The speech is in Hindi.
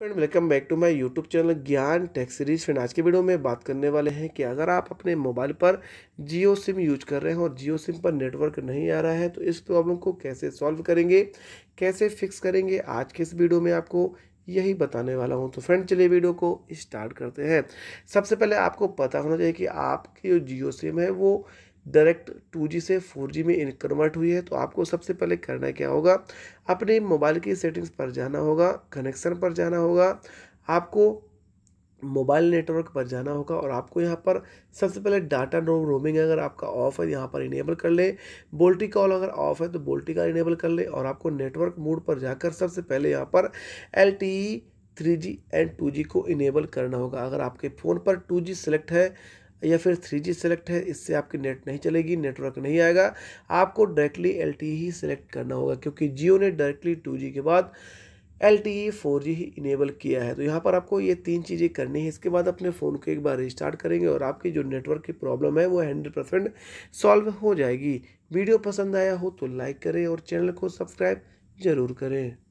friend welcome back to my YouTube channel Gyan tech series friend आज के वीडियो में बात करने वाले हैं कि अगर आप अपने मोबाइल पर जियो सिम यूज कर रहे हैं और जियो सिम पर नेटवर्क नहीं आ रहा है तो इस प्रॉब्लम को कैसे सॉल्व करेंगे कैसे फिक्स करेंगे आज के इस वीडियो में आपको यही बताने वाला हूँ तो फ्रेंड चलिए वीडियो को स्टार्ट करते हैं सबसे पहले आपको पता होना चाहिए कि आपकी जो जियो सिम है वो डायरेक्ट जी से जी में कन्वर्ट हुई है तो आपको सबसे पहले करना क्या होगा अपने मोबाइल की सेटिंग्स पर जाना होगा कनेक्शन पर जाना होगा आपको मोबाइल नेटवर्क पर जाना होगा और आपको यहाँ पर सबसे पहले डाटा नो रोमिंग अगर आपका ऑफ है यहाँ पर इनेबल कर ले बोल्टी कॉल अगर ऑफ है तो बोल्टी का इनेबल कर ले और आपको नेटवर्क मोड पर जाकर सबसे पहले यहाँ पर L T three G and two G को इनेबल करना होगा अगर आपके फ़ोन पर टू जी सेलेक्ट है या फिर थ्री जी सेलेक्ट है इससे आपकी नेट नहीं चलेगी नेटवर्क नहीं आएगा आपको डायरेक्टली एल e ही सेलेक्ट करना होगा क्योंकि जियो ने डायरेक्टली टू के बाद L T E four G ही इनेबल किया है तो यहाँ पर आपको ये तीन चीज़ें करनी है इसके बाद अपने फ़ोन को एक बार रिस्टार्ट करेंगे और आपकी जो नेटवर्क की प्रॉब्लम है वो हंड्रेड परसेंट सॉल्व हो जाएगी वीडियो पसंद आया हो तो लाइक करें और चैनल को सब्सक्राइब ज़रूर करें